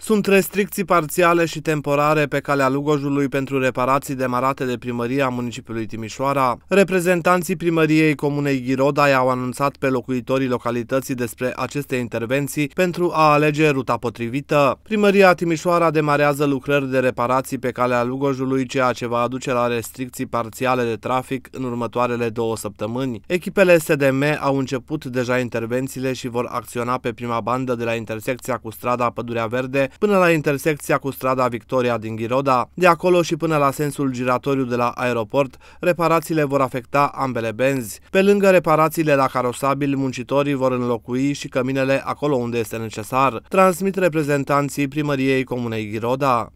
Sunt restricții parțiale și temporare pe calea Lugojului pentru reparații demarate de primăria municipiului Timișoara. Reprezentanții primăriei Comunei Ghiroda i-au anunțat pe locuitorii localității despre aceste intervenții pentru a alege ruta potrivită. Primăria Timișoara demarează lucrări de reparații pe calea Lugojului, ceea ce va aduce la restricții parțiale de trafic în următoarele două săptămâni. Echipele SDM au început deja intervențiile și vor acționa pe prima bandă de la intersecția cu strada Pădurea Verde până la intersecția cu strada Victoria din Ghiroda. De acolo și până la sensul giratoriu de la aeroport, reparațiile vor afecta ambele benzi. Pe lângă reparațiile la carosabil, muncitorii vor înlocui și căminele acolo unde este necesar, transmit reprezentanții primăriei Comunei Ghiroda.